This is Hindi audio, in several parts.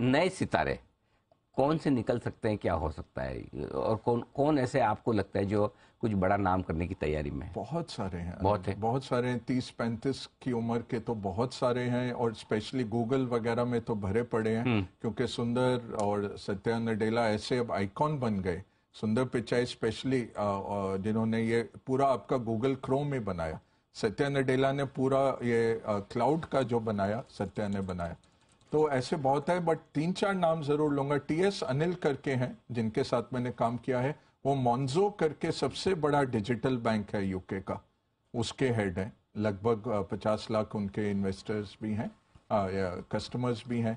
नए सितारे कौन से निकल सकते हैं क्या हो सकता है और कौन कौन ऐसे आपको लगता है जो कुछ बड़ा नाम करने की तैयारी में बहुत सारे हैं बहुत है बहुत सारे हैं तीस पैंतीस की उम्र के तो बहुत सारे हैं और स्पेशली गूगल वगैरह में तो भरे पड़े हैं हम्म। क्योंकि सुंदर और सत्या नडेला ऐसे अब आइकॉन बन गए सुंदर पिचाई स्पेशली जिन्होंने ये पूरा आपका गूगल क्रोम में बनाया सत्या नडेला ने पूरा ये क्लाउड का जो बनाया सत्या ने बनाया तो ऐसे बहुत है बट तीन चार नाम जरूर लूंगा टी एस अनिल करके हैं जिनके साथ मैंने काम किया है वो मॉन्जो करके सबसे बड़ा डिजिटल बैंक है यूके का उसके हेड हैं लगभग पचास लाख उनके इन्वेस्टर्स भी हैं कस्टमर्स भी हैं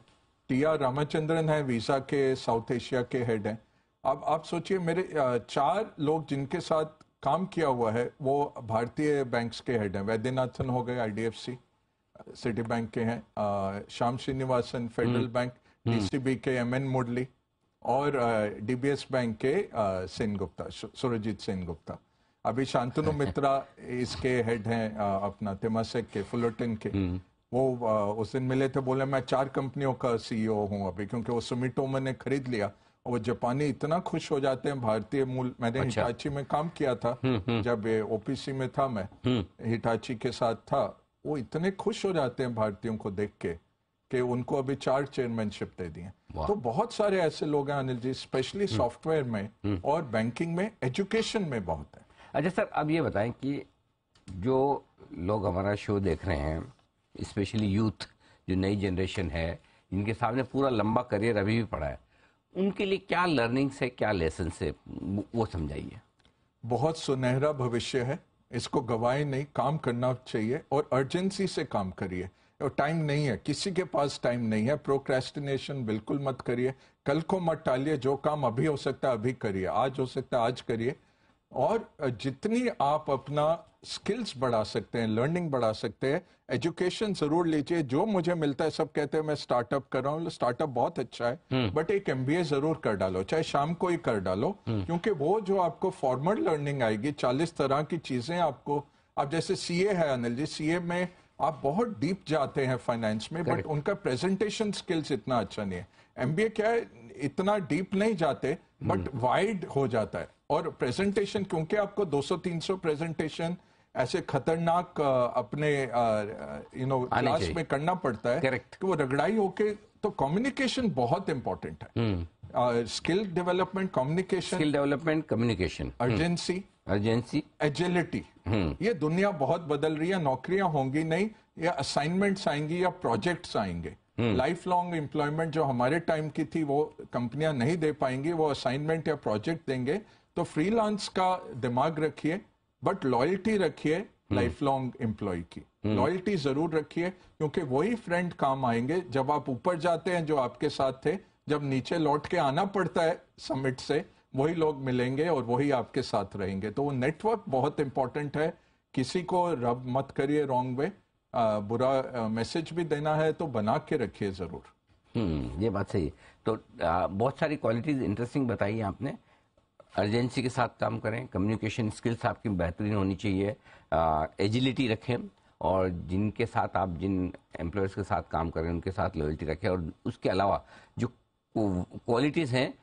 टी आर रामाचंद्रन है वीज़ा के साउथ एशिया के हेड हैं अब आप सोचिए मेरे चार लोग जिनके साथ काम किया हुआ है वो भारतीय बैंक्स के हेड हैं वैद्यनाथन हो गए आईडीएफसी सिटी बैंक के हैं Shyam Srinivasan Federal hmm. Bank DCB hmm. के एम एन मुरली और डीबीएस बैंक के सेन गुप्ता सुरजीत सेन गुप्ता अभी शांतनु मित्रा इसके हेड हैं अपना तेमासेक के फुलरटन के हम्म। वो उस दिन मिले थे बोले मैं चार कंपनियों का सीईओ e हूं अभी क्योंकि वो सुमिटोमो ने खरीद लिया वो जापानी इतना खुश हो जाते हैं भारतीय मूल मैंने अच्छा। हिटाची में काम किया था जब ओपीसी में था मैं हिटाची के साथ था वो इतने खुश हो जाते हैं भारतीयों को देख के कि उनको अभी चार चेयरमैनशिप दे दिए तो बहुत सारे ऐसे लोग हैं Anil ji specially hmm. Software में हम्म। और बैंकिंग में एजुकेशन में बहुत है अच्छा सर अब ये बताएं कि जो लोग हमारा शो देख रहे हैं स्पेशली यूथ जो नई जनरेशन है जिनके सामने पूरा लंबा करियर अभी भी पड़ा है उनके लिए क्या लर्निंग से क्या लेसन से वो समझाइए बहुत सुनहरा भविष्य है इसको गवाए नहीं काम करना चाहिए और अर्जेंसी से काम करिए और टाइम नहीं है किसी के पास टाइम नहीं है प्रोक्रेस्टिनेशन बिल्कुल मत करिए कल को मत टालिए जो काम अभी हो सकता है अभी करिए आज हो सकता है आज करिए और जितनी आप अपना स्किल्स बढ़ा सकते हैं लर्निंग बढ़ा सकते हैं एजुकेशन जरूर लीजिए जो मुझे मिलता है सब कहते हैं मैं स्टार्टअप कर रहा हूँ स्टार्टअप बहुत अच्छा है बट हम्म। एक एमबीए जरूर कर डालो चाहे शाम को ही कर डालो हम्म। क्योंकि वो जो आपको फॉर्मल लर्निंग आएगी चालीस तरह की चीजें आपको आप जैसे सीए है अनिल जी सीए में आप बहुत डीप जाते हैं फाइनेंस में बट उनका प्रेजेंटेशन स्किल्स इतना अच्छा नहीं है एमबीए क्या है इतना डीप नहीं जाते बट वाइड हम्म। हो जाता है और प्रेजेंटेशन क्योंकि आपको 200-300 प्रेजेंटेशन ऐसे खतरनाक अपने यू नो क्लास में करना पड़ता है Correct. कि वो रगड़ाई होके तो कम्युनिकेशन बहुत इंपॉर्टेंट है skill development communication skill development communication urgency urgency agility ये दुनिया बहुत बदल रही है नौकरियां होंगी नहीं या असाइनमेंट्स आएंगी या प्रोजेक्ट्स आएंगे लाइफ लॉन्ग एम्प्लॉयमेंट जो हमारे टाइम की थी वो कंपनियां नहीं दे पाएंगी वो असाइनमेंट या प्रोजेक्ट देंगे तो फ्रीलांस का दिमाग रखिए बट लॉयल्टी रखिए लाइफ लॉन्ग एम्प्लॉय की लॉयल्टी हम्म। जरूर रखिए क्योंकि वही फ्रेंड काम आएंगे जब आप ऊपर जाते हैं जो आपके साथ थे जब नीचे लौट के आना पड़ता है समिट से वही लोग मिलेंगे और वही आपके साथ रहेंगे तो वो नेटवर्क बहुत इंपॉर्टेंट है किसी को रब मत करिए रॉन्ग वे बुरा मैसेज भी देना है तो बना के रखिए जरूर हम्म, ये बात सही तो आ, बहुत सारी क्वालिटीज इंटरेस्टिंग बताई आपने अर्जेंसी के साथ काम करें कम्युनिकेशन स्किल्स आपकी बेहतरीन होनी चाहिए एजिलिटी रखें और जिनके साथ आप जिन एम्प्लॉयर्स के साथ काम करें उनके साथ लॉयल्टी रखें और उसके अलावा जो क्वालिटीज़ हैं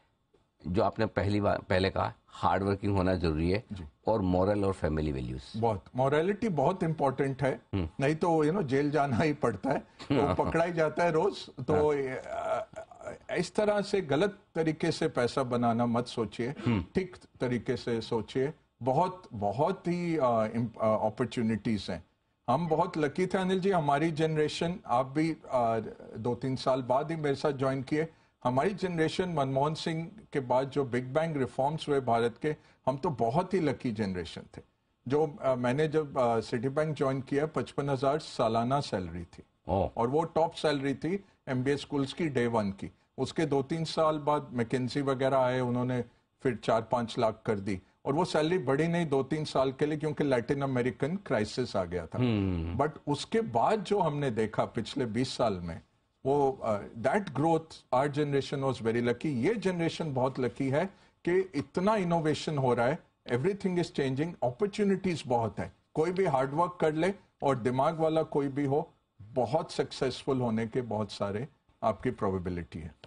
जो आपने पहली बार पहले कहा हार्ड वर्किंग होना जरूरी है और मॉरल और फैमिली वैल्यूज बहुत मॉरलिटी बहुत इंपॉर्टेंट है हम्म। नहीं तो यू नो जेल जाना ही पड़ता है तो हाँ। पकड़ा ही जाता है रोज तो हाँ। इस तरह से गलत तरीके से पैसा बनाना मत सोचिए हम्म। ठीक तरीके से सोचिए बहुत बहुत ही अपॉर्चुनिटीज हैं हम बहुत लकी थे अनिल जी हमारी जनरेशन आप भी आ, दो तीन साल बाद ही मेरे साथ ज्वाइन किए हमारी जनरेशन मनमोहन सिंह के बाद जो बिग बैंग रिफॉर्म्स हुए भारत के हम तो बहुत ही लकी जनरेशन थे जो आ, मैंने जब सिटी बैंक ज्वाइन किया पचपन हजार सालाना सैलरी थी और वो टॉप सैलरी थी एमबीए स्कूल्स की डे वन की उसके दो तीन साल बाद मैकेजी वगैरह आए उन्होंने फिर चार पाँच लाख कर दी और वो सैलरी बढ़ी नहीं दो तीन साल के लिए क्योंकि लैटिन अमेरिकन क्राइसिस आ गया था बट हम्म। उसके बाद जो हमने देखा पिछले बीस साल में वो that growth our generation was very lucky ये जनरेशन बहुत लकी है कि इतना इनोवेशन हो रहा है एवरीथिंग इज चेंजिंग अपॉर्चुनिटीज बहुत है कोई भी हार्डवर्क कर ले और दिमाग वाला कोई भी हो बहुत सक्सेसफुल होने के बहुत सारे आपकी प्रोबेबिलिटी है